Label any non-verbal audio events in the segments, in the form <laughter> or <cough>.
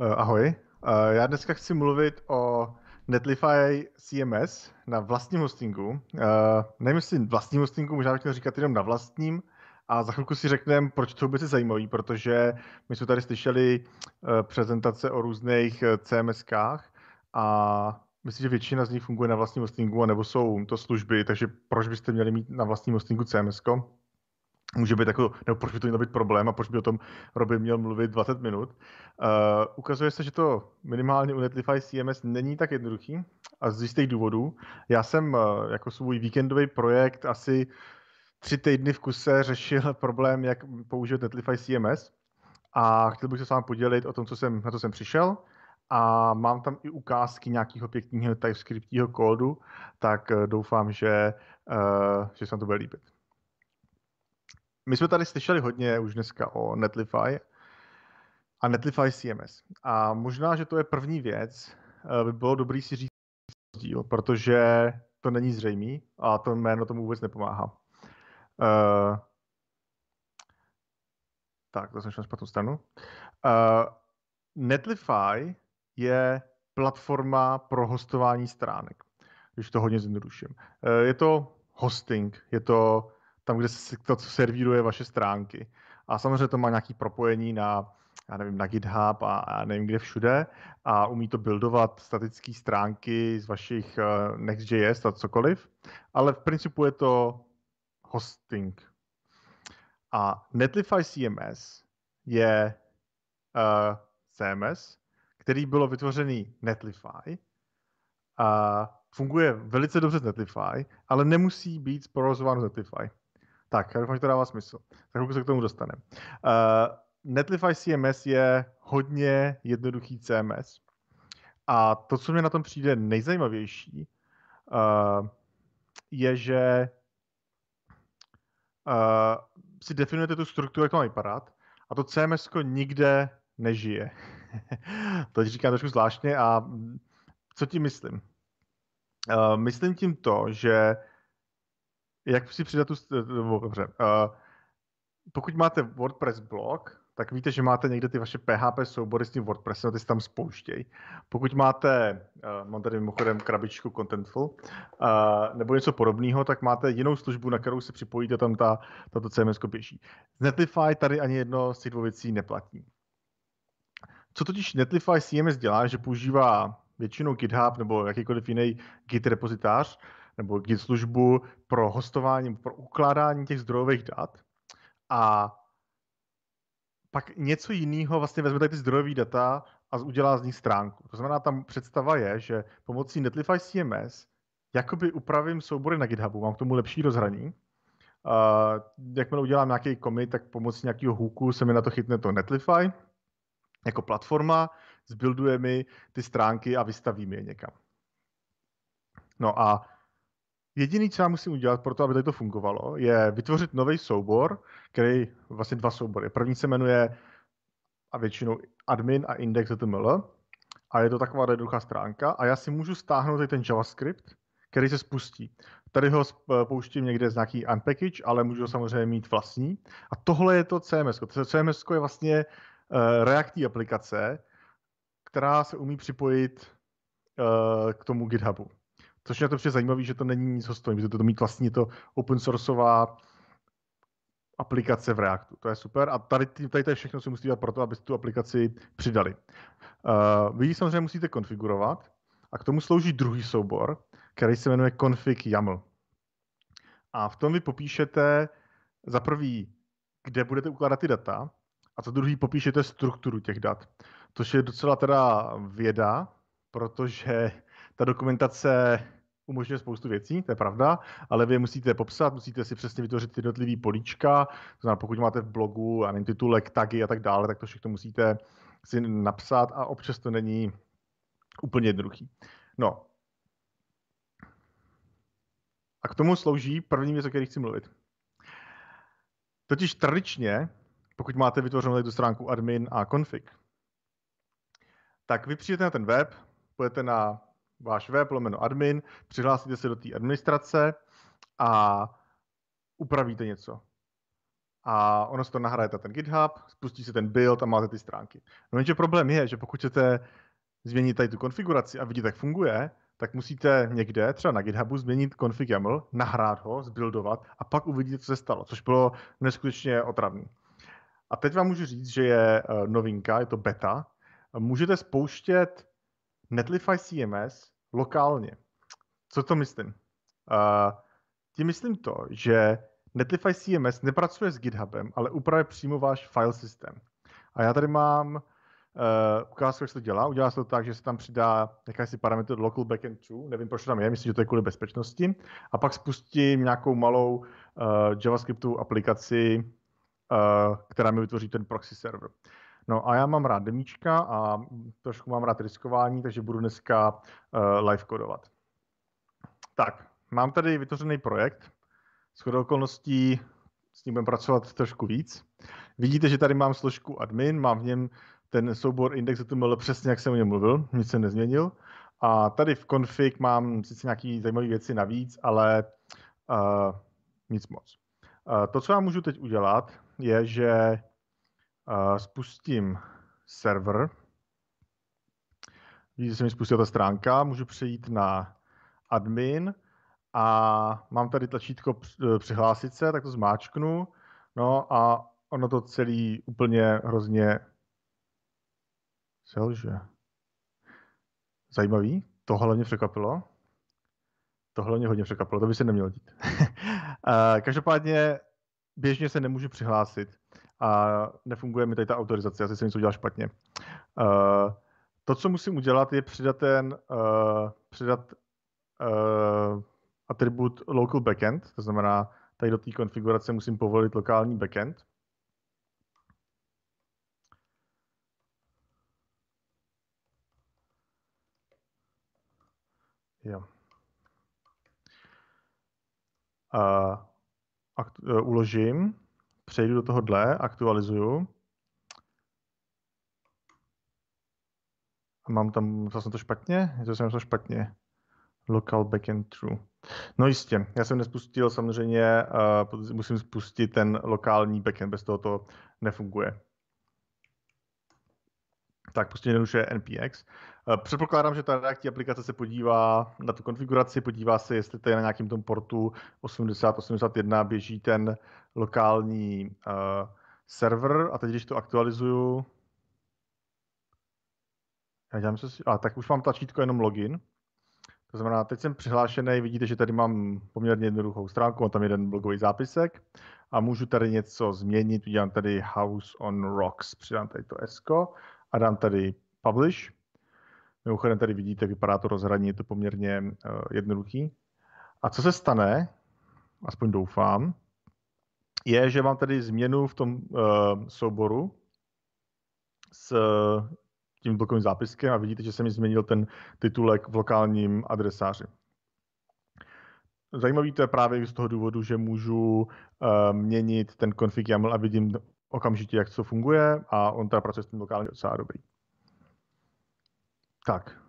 Eh, ahoj. Eh, já dneska chci mluvit o Netlify CMS na vlastním hostingu. Eh, nevím, jestli vlastním hostingu, možná bych chtěl říkat jenom na vlastním. A za chvilku si řekneme, proč to vůbec je zajímavé, protože my jsme tady slyšeli prezentace o různých CMSkách a myslím, že většina z nich funguje na vlastním hostingu, nebo jsou to služby, takže proč byste měli mít na vlastním hostingu CMS? může být jako, nebo proč by to mělo být problém a proč by o tom Robin měl mluvit 20 minut. Uh, ukazuje se, že to minimálně u Netlify CMS není tak jednoduchý a z jistých důvodů. Já jsem uh, jako svůj víkendový projekt asi tři týdny v kuse řešil <laughs> problém, jak použít Netlify CMS a chtěl bych se s vámi podělit o tom, co jsem, na to jsem přišel a mám tam i ukázky nějakého pěkného typescriptího kódu, tak eh, doufám, že, uh, že se vám to bude líbit. My jsme tady slyšeli hodně už dneska o Netlify a Netlify CMS. A možná, že to je první věc, eh, by bylo dobrý si říct rozdíl, protože to není zřejmý a to jméno tomu vůbec nepomáhá. Uh, tak, to jsem šel na špatnou stranu. Uh, Netlify je platforma pro hostování stránek, když to hodně zjednoduším. Uh, je to hosting, je to tam, kde se to servíruje vaše stránky. A samozřejmě to má nějaké propojení na, já nevím, na GitHub a, a nevím kde všude a umí to buildovat statické stránky z vašich uh, Next.js a cokoliv, ale v principu je to hosting. A Netlify CMS je uh, eh, CMS, který bylo vytvořený Netlify a funguje velice dobře z Netlify, ale nemusí být sporozován z Netlify. Tak, já doufám, že to dává smysl. Tak chvilku se k tomu dostaneme. Uh, eh, Netlify CMS je hodně jednoduchý CMS. A to, co mě na tom přijde nejzajímavější, uh, je, že uh, si definujete tu strukturu, jak to má vypadat, a to CMS nikde nežije. <laughs> to říkám trošku zvláštně a co tím myslím? Uh, myslím tím to, že jak si přidat tu, eh, eh, dobře, uh, pokud máte WordPress blog, tak víte, že máte někde ty vaše PHP soubory s tím WordPressem, ty se tam spouštějí. Pokud máte, uh, mám tady mimochodem krabičku Contentful, uh, nebo něco podobného, tak máte jinou službu, na kterou se připojíte, tam ta, tato CMS běží. Netlify tady ani jedno z těch dvou věcí neplatí. Co totiž Netlify CMS dělá, že používá většinou GitHub nebo jakýkoliv jiný Git repozitář, uh, nebo Git službu pro hostování, pro ukládání těch zdrojových dat a pak něco jiného vlastně vezme ty zdrojové data a udělá z nich stránku. To znamená, tam představa je, že pomocí Netlify CMS jakoby upravím soubory na GitHubu, mám k tomu lepší rozhraní. Uh, jakmile udělám nějaký commit, tak pomocí nějakého hooku se mi na to chytne to Netlify jako platforma, zbuilduje mi ty stránky a vystavím je někam. No a Jediný, co já musím udělat pro to, aby tady to fungovalo, je vytvořit nový soubor, který vlastně dva soubory. První se jmenuje a většinou admin a index.html a je to taková jednoduchá stránka a já si můžu stáhnout i ten JavaScript, který se spustí. Tady ho pouštím někde z nějaký unpackage, ale můžu ho samozřejmě mít vlastní. A tohle je to CMS. CMS je vlastně eh, reaktní aplikace, která se umí připojit eh, k tomu GitHubu. Což mě na to přijde zajímavé, že to není nic hostovým, že to mít vlastně to open sourceová aplikace v Reactu. To je super a tady, tady to je všechno, co musíte dělat pro to, abyste tu aplikaci přidali. Uh, vy ji samozřejmě musíte konfigurovat a k tomu slouží druhý soubor, který se jmenuje config YAML. A v tom vy popíšete za prvý, kde budete ukládat ty data, a za druhý popíšete strukturu těch dat. Což je docela teda věda, protože ta dokumentace umožňuje spoustu věcí, to je pravda, ale vy musíte popsat, musíte si přesně vytvořit jednotlivý políčka, to znamená, pokud máte v blogu, a nevím, titulek, tagy a tak dále, tak to všechno musíte si napsat a občas to není úplně jednoduchý. No. A k tomu slouží první věc, o které chci mluvit. Totiž tradičně, pokud máte vytvořenou tu stránku admin a config, tak vy přijdete na ten web, půjdete na váš web, lomeno admin, přihlásíte se do té administrace a upravíte něco. A ono se to nahraje na ten GitHub, spustí se ten build a máte ty stránky. No jenže problém je, že pokud chcete změnit tady tu konfiguraci a vidíte, jak funguje, tak musíte někde, třeba na GitHubu, změnit config YAML, nahrát ho, zbuildovat a pak uvidíte, co se stalo, což bylo neskutečně otravné. A teď vám můžu říct, že je eh, novinka, je to beta. Můžete spouštět Netlify CMS lokálně. Co to myslím? Uh, tím myslím to, že Netlify CMS nepracuje s GitHubem, ale upravuje přímo váš file systém. A já tady mám uh, ukázku, jak se to dělá. Udělá se to tak, že se tam přidá jakýsi parametr local backend true, nevím, proč to tam je, myslím, že to je kvůli bezpečnosti. A pak spustím nějakou malou uh, e, JavaScriptovou aplikaci, uh, která mi vytvoří ten proxy server. No a já mám rád demíčka a trošku mám rád riskování, takže budu dneska uh, live kodovat. Tak, mám tady vytvořený projekt. S okolností s ním budeme pracovat trošku víc. Vidíte, že tady mám složku admin, mám v něm ten soubor index přesně, jak jsem o něm mluvil, nic se nezměnil. A tady v config mám sice nějaké zajímavé věci navíc, ale uh, nic moc. Uh, to, co já můžu teď udělat, je, že Uh, spustím server. Vidíte, se mi spustila ta stránka. Můžu přejít na admin a mám tady tlačítko eh, přihlásit se, tak to zmáčknu. No a ono to celý úplně hrozně selže. Zajímavý. Tohle hlavně překvapilo. To hlavně hodně překvapilo, to by se nemělo dít. <laughs> Eh, každopádně běžně se nemůžu přihlásit a nefunguje mi tady ta autorizace, asi jsem něco udělal špatně. Uh, to, co musím udělat, je přidat ten, uh, přidat uh, atribut local backend, to znamená, tady do té konfigurace musím povolit lokální backend. Jo. A, uh, uložím přejdu do tohohle, aktualizuju. A mám tam, psal to špatně? je To jsem to špatně. Local backend true. No jistě, já jsem nespustil samozřejmě, uh, musím spustit ten lokální backend, bez toho to nefunguje tak prostě jednoduše NPX. Eh, předpokládám, že ta reaktní aplikace se podívá na tu konfiguraci, podívá se, jestli tady na nějakém tom portu 8081 běží ten lokální uh, server a teď, když to aktualizuju, já dělám se, a tak už mám tlačítko jenom login. To znamená, teď jsem přihlášený, vidíte, že tady mám poměrně jednoduchou stránku, mám tam jeden blogový zápisek a můžu tady něco změnit, udělám tady House on Rocks, přidám tady to S a dám tady publish. Mimochodem tady vidíte, vypadá to rozhraní, je to poměrně uh, jednoduchý. A co se stane, aspoň doufám, je, že mám tady změnu v tom uh, souboru s uh, tím blokovým zápiskem a vidíte, že jsem mi změnil ten titulek v lokálním adresáři. Zajímavý to je právě z toho důvodu, že můžu uh, měnit ten config YAML a vidím okamžitě, jak co funguje a on ta pracuje s tím lokálně docela dobrý. Tak.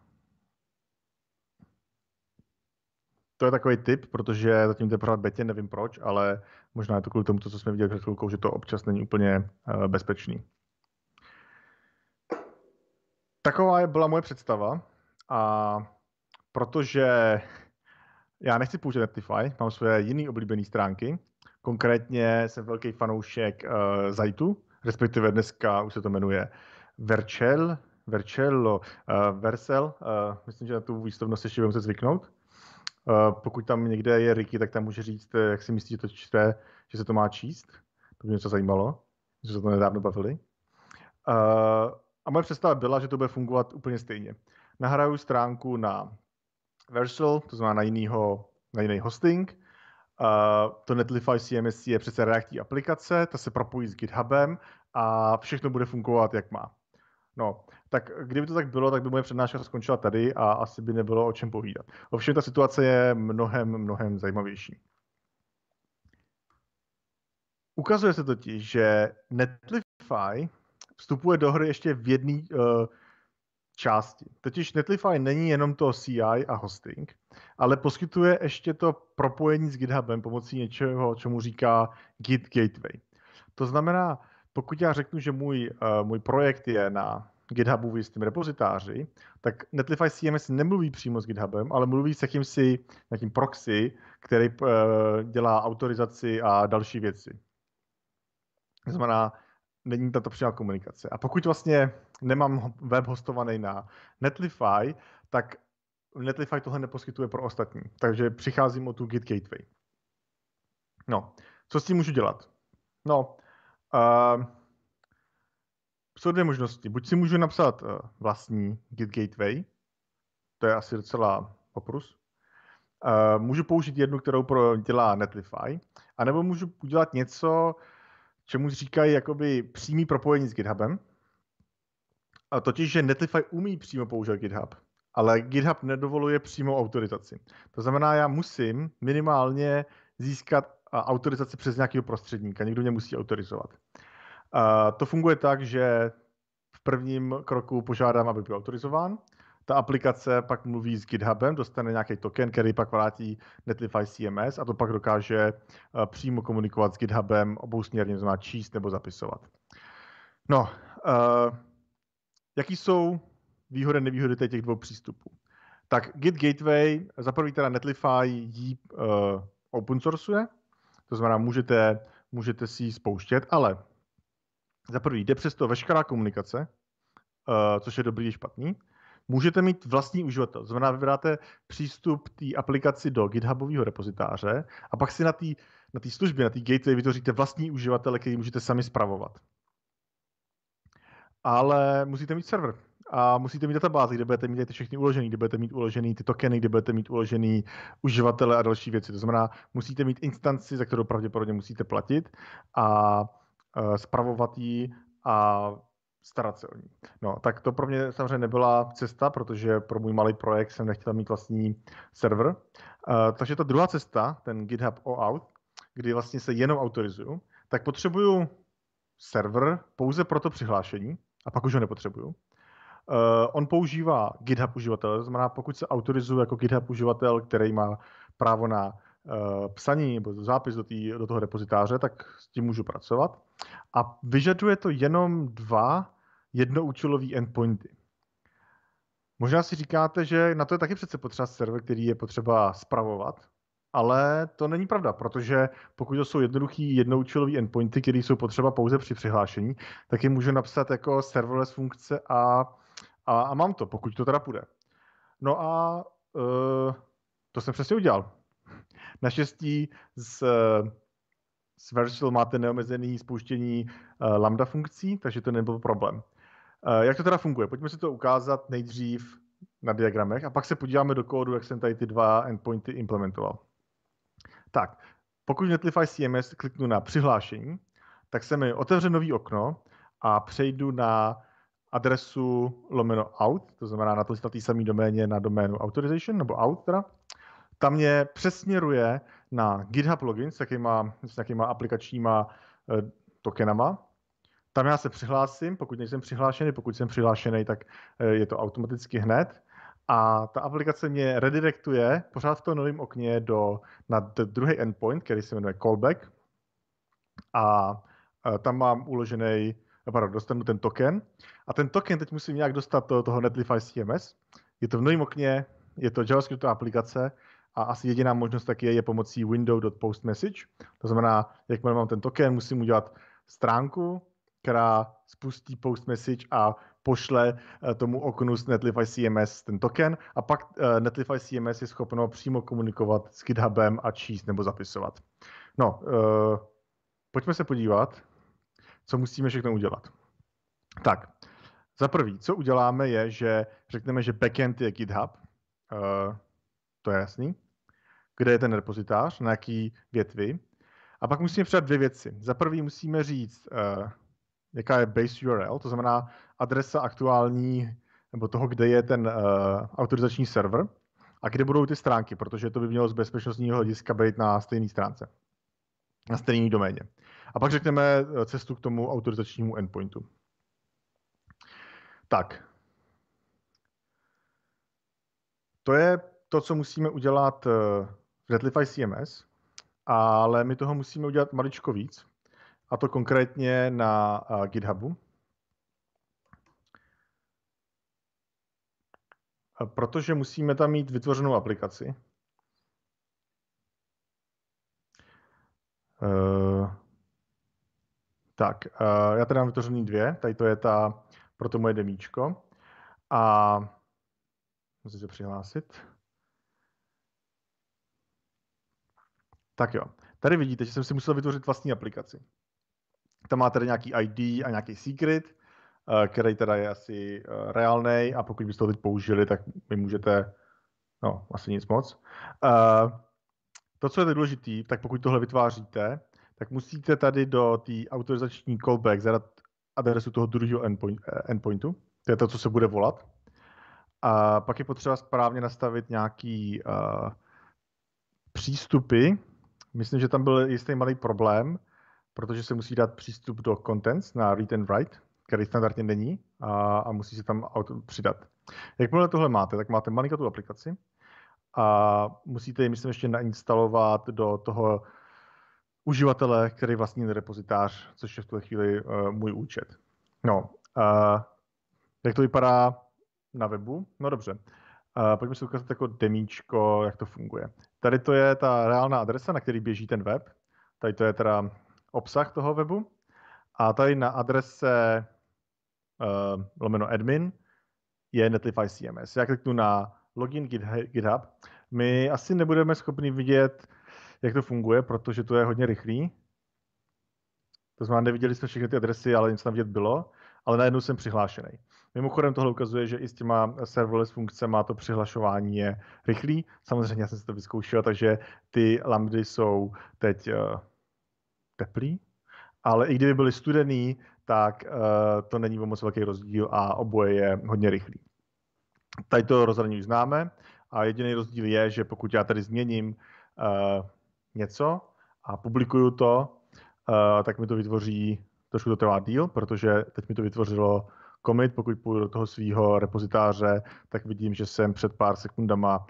To je takový tip, protože zatím to je pořád betě, nevím proč, ale možná je to kvůli tomu, co jsme viděli před chvilkou, že to občas není úplně eh, bezpečný. Taková je byla moje představa a protože já nechci použít Netlify, mám své jiné oblíbené stránky, Konkrétně jsem velký fanoušek uh, Zajtu, respektive dneska už se to jmenuje Verčel, Vercello, uh, eh, Versel, uh, eh, myslím, že na tu výstavnost ještě budeme se zvyknout. Uh, pokud tam někde je Ricky, tak tam může říct, jak si myslí, že to čte, že se to má číst. To mě něco zajímalo, že se to nedávno bavili. Uh, a moje představa byla, že to bude fungovat úplně stejně. Nahraju stránku na Versal, to znamená na, jinýho, na jiný hosting, to Netlify CMS je přece reaktivní aplikace, ta se propojí s GitHubem a všechno bude fungovat, jak má. No, tak kdyby to tak bylo, tak by moje přednáška skončila tady a asi by nebylo o čem povídat. Ovšem ta situace je mnohem, mnohem zajímavější. Ukazuje se totiž, že Netlify vstupuje do hry ještě v jedné uh, eh, části. Totiž Netlify není jenom to CI a hosting, ale poskytuje ještě to propojení s GitHubem pomocí něčeho, čemu říká Git Gateway. To znamená, pokud já řeknu, že můj, uh, můj projekt je na GitHubu v jistém repozitáři, tak Netlify CMS nemluví přímo s GitHubem, ale mluví s jakýmsi nějakým proxy, který uh, dělá autorizaci a další věci. To znamená, není tato přímá komunikace. A pokud vlastně nemám web hostovaný na Netlify, tak Netlify tohle neposkytuje pro ostatní. Takže přicházím o tu Git Gateway. No, co s tím můžu dělat? No, uh, jsou dvě možnosti. Buď si můžu napsat uh, vlastní Git Gateway, to je asi docela poprus. Uh, můžu použít jednu, kterou pro dělá Netlify, anebo můžu udělat něco, čemu říkají jakoby přímý propojení s GitHubem. A totiž, že Netlify umí přímo používat GitHub, ale GitHub nedovoluje přímo autorizaci. To znamená, já musím minimálně získat autorizaci přes nějakého prostředníka. nikdo mě musí autorizovat. A to funguje tak, že v prvním kroku požádám, aby byl autorizován ta aplikace pak mluví s GitHubem, dostane nějaký token, který pak vrátí Netlify CMS a to pak dokáže eh, přímo komunikovat s GitHubem obousměrně, to znamená číst nebo zapisovat. No, uh, jaký jsou výhody a nevýhody těch dvou přístupů? Tak Git Gateway, za prvý teda Netlify ji uh, open sourceuje, to znamená, můžete, můžete si ji spouštět, ale za prvý jde přesto veškerá komunikace, uh, což je dobrý i špatný můžete mít vlastní uživatel. znamená, vybráte přístup té aplikaci do GitHubového repozitáře a pak si na té na tý službě, na té gateway vytvoříte vlastní uživatele, který můžete sami spravovat. Ale musíte mít server a musíte mít databázi, kde budete mít ty všechny uložené, kde budete mít uložené ty tokeny, kde budete mít uložený uživatele a další věci. To znamená, musíte mít instanci, za kterou pravděpodobně musíte platit a uh, spravovat ji a starat se o ní. No, tak to pro mě samozřejmě nebyla cesta, protože pro můj malý projekt jsem nechtěl mít vlastní server. Uh, takže ta druhá cesta, ten GitHub OAuth, kdy vlastně se jenom autorizuju, tak potřebuju server pouze pro to přihlášení a pak už ho nepotřebuju. Uh, on používá GitHub uživatele, to znamená, pokud se autorizuju jako GitHub uživatel, který má právo na uh, psaní nebo zápis do, tý, do toho repozitáře, tak s tím můžu pracovat. A vyžaduje to jenom dva jednoúčelový endpointy. Možná si říkáte, že na to je taky přece potřeba server, který je potřeba spravovat, ale to není pravda, protože pokud to jsou jednoduchý jednoučelový endpointy, které jsou potřeba pouze při přihlášení, tak je můžu napsat jako serverless funkce a, a, a mám to, pokud to teda půjde. No a e, to jsem přesně udělal. Naštěstí z, z Virtual máte neomezené spouštění eh, lambda funkcí, takže to nebyl problém. Eh, jak to teda funguje? Pojďme si to ukázat nejdřív na diagramech a pak se podíváme do kódu, jak jsem tady ty dva endpointy implementoval. Tak, pokud v Netlify CMS kliknu na přihlášení, tak se mi otevře nový okno a přejdu na adresu lomeno out, to znamená na, to, na té samé doméně na doménu authorization, nebo out teda. Tam mě přesměruje na GitHub login s nějakýma, s nějakýma aplikačníma eh, tokenama tam já se přihlásím, pokud nejsem přihlášený, pokud jsem přihlášený, tak eh, je to automaticky hned. A ta aplikace mě redirektuje pořád v tom novém okně do, na druhý endpoint, který se jmenuje callback. A eh, tam mám uložený, eh, pardon, dostanu ten token. A ten token teď musím nějak dostat do toho Netlify CMS. Je to v novém okně, je to JavaScript aplikace a asi jediná možnost tak je, je pomocí window.postmessage. To znamená, jakmile mám ten token, musím udělat stránku, která spustí post message a pošle eh, tomu oknu z Netlify CMS ten token a pak eh, Netlify CMS je schopno přímo komunikovat s GitHubem a číst nebo zapisovat. No, uh, pojďme se podívat, co musíme všechno udělat. Tak, za prvý, co uděláme je, že řekneme, že backend je GitHub, uh, to je jasný, kde je ten repozitář, na jaký větvi, a pak musíme přidat dvě věci. Za prvý musíme říct, uh, jaká je base URL, to znamená adresa aktuální nebo toho, kde je ten uh, autorizační server a kde budou ty stránky, protože to by mělo z bezpečnostního hlediska být na stejné stránce, na stejné doméně. A pak řekneme eh, cestu k tomu autorizačnímu endpointu. Tak. To je to, co musíme udělat eh, v Netlify CMS, ale my toho musíme udělat maličko víc, a to konkrétně na uh, GitHubu. Eh, protože musíme tam mít vytvořenou aplikaci. Uh, tak, uh, já tady mám vytvořený dvě, tady to je ta pro to moje demíčko. A musím se přihlásit. Tak jo, tady vidíte, že jsem si musel vytvořit vlastní aplikaci. Tam má tedy nějaký ID a nějaký secret, eh, který teda je asi eh, reálný a pokud byste to teď použili, tak vy můžete, no asi nic moc. Eh, to, co je důležité, tak pokud tohle vytváříte, tak musíte tady do té autorizační callback zadat adresu toho druhého endpoint, endpointu, to je to, co se bude volat. A pak je potřeba správně nastavit nějaký uh, přístupy. Myslím, že tam byl jistý malý problém, protože se musí dát přístup do contents na read and write, který standardně není a, a musí se tam auto přidat. Jakmile tohle máte, tak máte malinko tu aplikaci a musíte ji, myslím, ještě nainstalovat do toho uživatele, který vlastní repozitář, což je v tuhle chvíli uh, můj účet. No, uh, jak to vypadá na webu? No dobře. Uh, pojďme si ukázat jako demíčko, jak to funguje. Tady to je ta reálná adresa, na který běží ten web. Tady to je teda obsah toho webu. A tady na adrese uh, lomeno admin je Netlify CMS. Já kliknu na login GitHub. My asi nebudeme schopni vidět, jak to funguje, protože to je hodně rychlý. To znamená, neviděli jsme všechny ty adresy, ale něco tam vidět bylo, ale najednou jsem přihlášený. Mimochodem tohle ukazuje, že i s těma serverless funkcemi to přihlašování je rychlý. Samozřejmě já jsem si to vyzkoušel, takže ty lambdy jsou teď eh, teplý, ale i kdyby byly studený, tak uh, to není moc velký rozdíl a oboje je hodně rychlý. Tady to rozhraní už známe a jediný rozdíl je, že pokud já tady změním uh, něco a publikuju to, uh, tak mi to vytvoří, trošku to trvá díl, protože teď mi to vytvořilo commit, pokud půjdu do toho svého repozitáře, tak vidím, že jsem před pár sekundama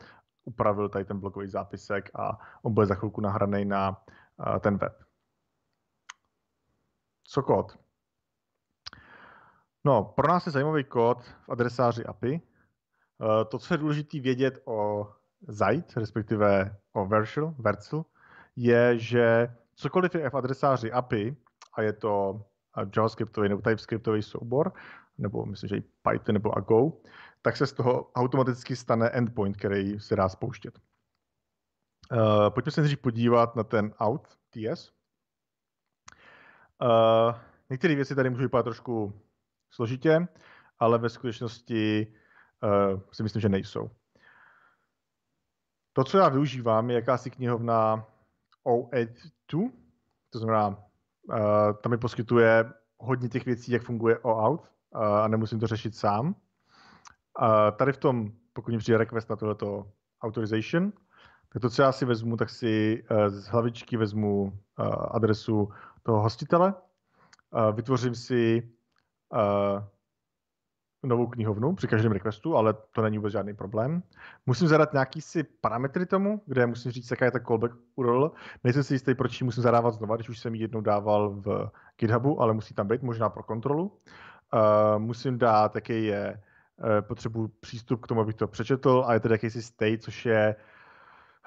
upravil tady ten blokový zápisek a on bude za chvilku nahraný na uh, ten web co kód? No, pro nás je zajímavý kód v adresáři API. Eh, to, co je důležité vědět o Zeit respektive o Vercel, Vercel, je, že cokoliv je v adresáři API, a je to eh, JavaScriptový nebo TypeScriptový soubor, nebo myslím, že i Python nebo Go, tak se z toho automaticky stane endpoint, který se dá spouštět. Uh, pojďme se nejdřív podívat na ten out TS. Eh, některé věci tady můžou vypadat trošku složitě, ale ve skutečnosti uh, si myslím, že nejsou. To, co já využívám, je jakási knihovna OAuth2. to znamená, uh, eh, tam mi poskytuje hodně těch věcí, jak funguje OAuth uh, a nemusím to řešit sám. Uh, tady v tom, pokud mi přijde request na tohleto authorization, tak to, co já si vezmu, tak si uh, z hlavičky vezmu uh, adresu toho hostitele, vytvořím si novou knihovnu při každém requestu, ale to není vůbec žádný problém. Musím zadat nějaký si parametry tomu, kde musím říct, jaká je ta callback URL. Nejsem si jistý, proč ji musím zadávat znova, když už jsem ji jednou dával v GitHubu, ale musí tam být, možná pro kontrolu. musím dát, jaký je, e, potřebu přístup k tomu, abych to přečetl, a je tedy jakýsi state, což je uh,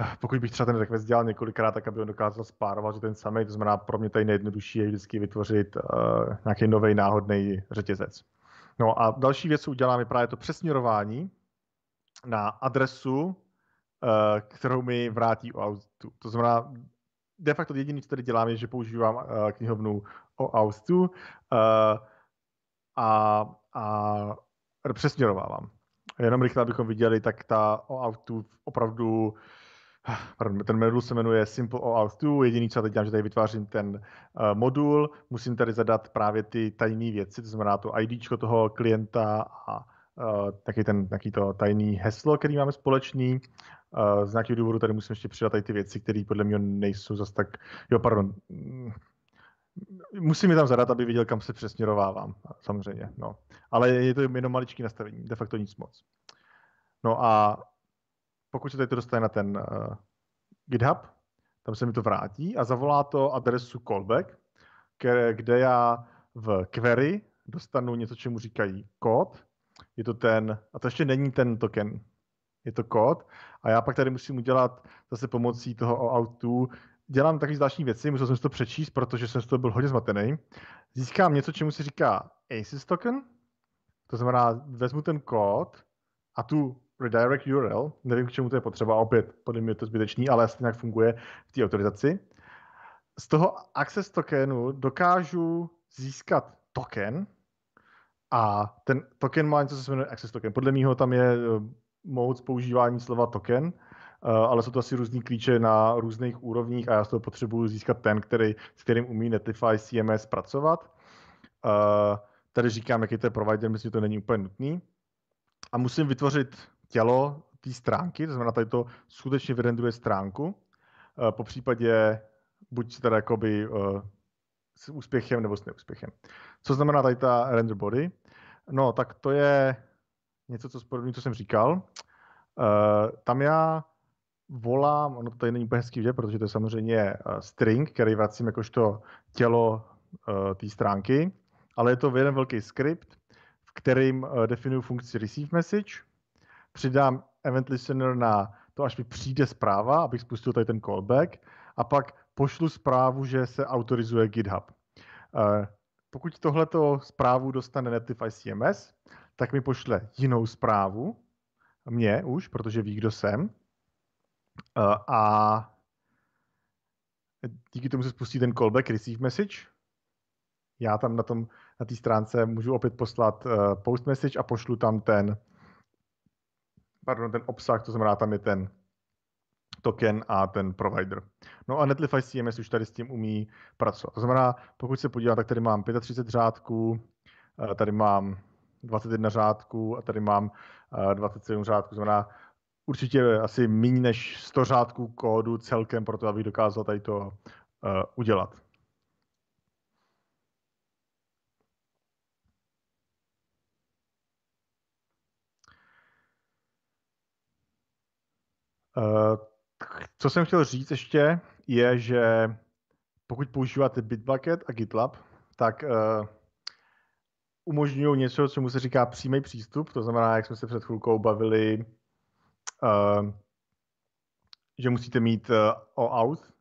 Eh, pokud bych třeba ten request dělal několikrát, tak aby on dokázal spárovat, že ten samý, to znamená pro mě tady nejjednodušší je vždycky vytvořit uh, nějaký nový náhodný řetězec. No a další věc, co uděláme, je právě to přesměrování na adresu, uh, kterou mi vrátí o autu. To znamená, de facto jediný, co tady dělám, je, že používám uh, knihovnu o autu uh, a, a přesměrovávám. Jenom rychle, abychom viděli, tak ta o autu opravdu pardon, ten modul se jmenuje Simple OAuth 2, jediný, co teď dělám, že tady vytvářím ten uh, modul, musím tady zadat právě ty tajné věci, to znamená to ID toho klienta a uh, taky ten taky to tajný heslo, který máme společný. Uh, z nějakého důvodu tady musím ještě přidat tady ty věci, které podle mě nejsou zas tak, jo, pardon, musím je tam zadat, aby viděl, kam se přesměrovávám, samozřejmě, no. Ale je to jenom maličký nastavení, de facto nic moc. No a pokud se teď to dostane na ten uh, GitHub, tam se mi to vrátí a zavolá to adresu callback, kde kde já v query dostanu něco, čemu říkají kód. Je to ten, a to ještě není ten token, je to kód. A já pak tady musím udělat zase pomocí toho autu dělám takové zvláštní věci, musel jsem si to přečíst, protože jsem z toho byl hodně zmatený. Získám něco, čemu se říká ACES token, to znamená, vezmu ten kód a tu redirect URL, nevím, k čemu to je potřeba, opět, podle mě je to zbytečný, ale stejně jak funguje v té autorizaci. Z toho access tokenu dokážu získat token a ten token má něco, co se jmenuje access token. Podle mého tam je eh, moc používání slova token, eh, ale jsou to asi různý klíče na různých úrovních a já z toho potřebuji získat ten, který, s kterým umí Netlify CMS pracovat. Eh, tady říkám, jaký to je provider, myslím, že to není úplně nutný. A musím vytvořit tělo té stránky, to znamená, tady to skutečně vyrenduje stránku, eh, po případě buď teda jakoby eh, s úspěchem nebo s neúspěchem. Co znamená tady ta render body? No, tak to je něco, co spodobní, co jsem říkal. Eh, tam já volám, ono to tady není úplně hezký vidět, protože to je samozřejmě string, který vracím jakožto tělo té stránky, ale je to jeden velký skript, v kterým definuju funkci receive message, přidám event listener na to, až mi přijde zpráva, abych spustil tady ten callback a pak pošlu zprávu, že se autorizuje GitHub. Eh, pokud tohleto zprávu dostane Netlify CMS, tak mi pošle jinou zprávu, mě už, protože ví, kdo jsem. Eh, a díky tomu se spustí ten callback receive message. Já tam na té na stránce můžu opět poslat eh, post message a pošlu tam ten pardon, ten obsah, to znamená, tam je ten token a ten provider. No a Netlify CMS už tady s tím umí pracovat. To znamená, pokud se podívám, tak tady mám 35 řádků, eh, tady mám 21 řádků a tady mám 27 eh, řádků. To znamená, určitě asi méně než 100 řádků kódu celkem pro to, abych dokázal tady to eh, udělat. Eh, co jsem chtěl říct ještě, je, že pokud používáte Bitbucket a GitLab, tak eh, umožňují něco, co mu se říká přímý přístup, to znamená, jak jsme se před chvilkou bavili, eh, že musíte mít OAuth,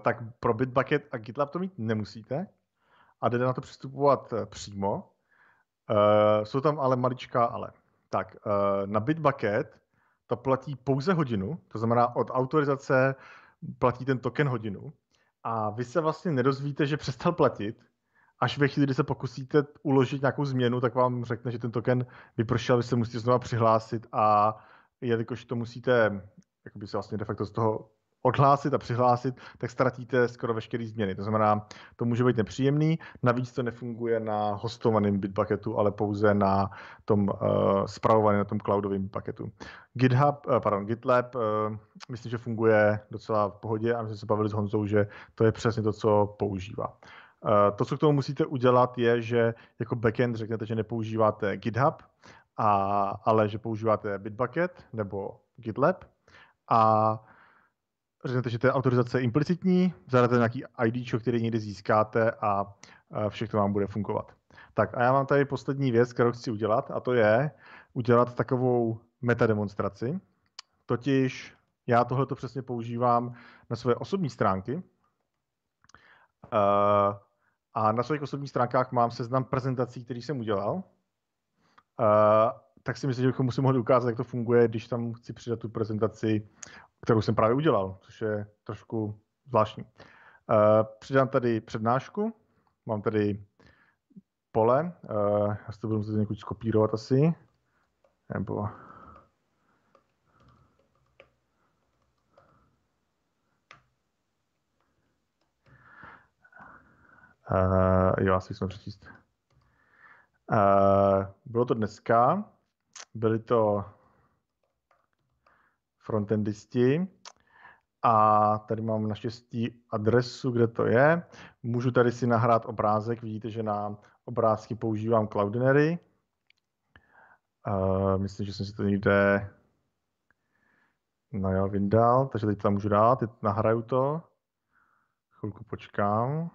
tak pro Bitbucket a GitLab to mít nemusíte a jde na to přistupovat přímo. Jsou tam ale maličká ale. Tak na Bitbucket ta platí pouze hodinu, to znamená od autorizace platí ten token hodinu a vy se vlastně nedozvíte, že přestal platit, až ve chvíli, kdy se pokusíte uložit nějakou změnu, tak vám řekne, že ten token vypršel, vy se musíte znova přihlásit a jelikož to musíte jakoby se vlastně de facto z toho odhlásit a přihlásit, tak ztratíte skoro veškeré změny. To znamená, to může být nepříjemný. Navíc to nefunguje na hostovaném Bitbucketu, ale pouze na tom uh, spravovaném, na tom cloudovém paketu. GitHub, uh, pardon, GitLab, uh, myslím, že funguje docela v pohodě a my jsme se bavili s Honzou, že to je přesně to, co používá. Uh, to, co k tomu musíte udělat, je, že jako backend řeknete, že nepoužíváte GitHub, a, ale že používáte Bitbucket nebo GitLab a řeknete, že je autorizace implicitní, zadáte nějaký ID, který někdy získáte a e, všechno vám bude fungovat. Tak a já mám tady poslední věc, kterou chci udělat, a to je udělat takovou metademonstraci. Totiž já tohle to přesně používám na své osobní stránky. E, a na svých osobních stránkách mám seznam prezentací, který jsem udělal. E, tak si myslím, že bychom si mohli ukázat, jak to funguje, když tam chci přidat tu prezentaci kterou jsem právě udělal, což je trošku zvláštní. Eh, přidám tady přednášku, mám tady pole, eh, já si to budu muset někud skopírovat asi, nebo Uh, jo, asi jsem přečíst. Uh, bylo to dneska, byly to frontendisti. A tady mám naštěstí adresu, kde to je. Můžu tady si nahrát obrázek. Vidíte, že na obrázky používám Cloudinary. Uh, myslím, že jsem si to někde no jo, vyndal, takže teď tam můžu dát, teď nahraju to. Chvilku počkám.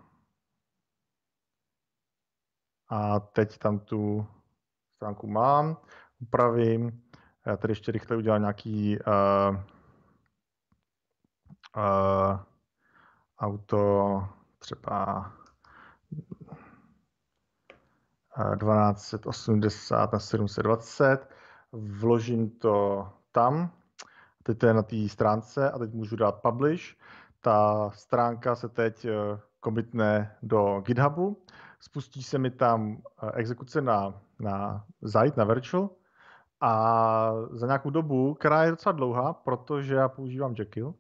A teď tam tu stránku mám, upravím já tady ještě rychle udělám nějaký uh, uh, auto třeba 1280 eh, na 720, vložím to tam, teď to je na té stránce a teď můžu dát publish. Ta stránka se teď komitne do GitHubu, spustí se mi tam exekuce na, na Zite, na Virtual, a za nějakou dobu, která je docela dlouhá, protože já používám Jekyll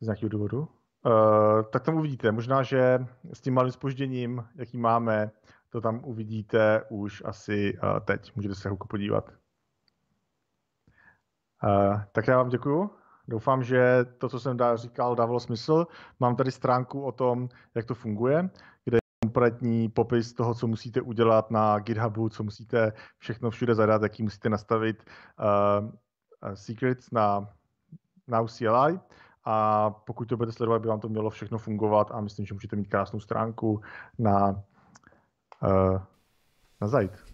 z nějakého důvodu, uh, tak tam uvidíte. Možná, že s tím malým spožděním, jaký máme, to tam uvidíte už asi uh, teď. Můžete se hluku podívat. Uh, tak já vám děkuju. Doufám, že to, co jsem dá, říkal, dávalo smysl. Mám tady stránku o tom, jak to funguje kompletní popis toho, co musíte udělat na GitHubu, co musíte všechno všude zadat, jaký musíte nastavit uh, secrets na na UCLI. A pokud to budete sledovat, by vám to mělo všechno fungovat a myslím, že můžete mít krásnou stránku na, uh, na Zajt.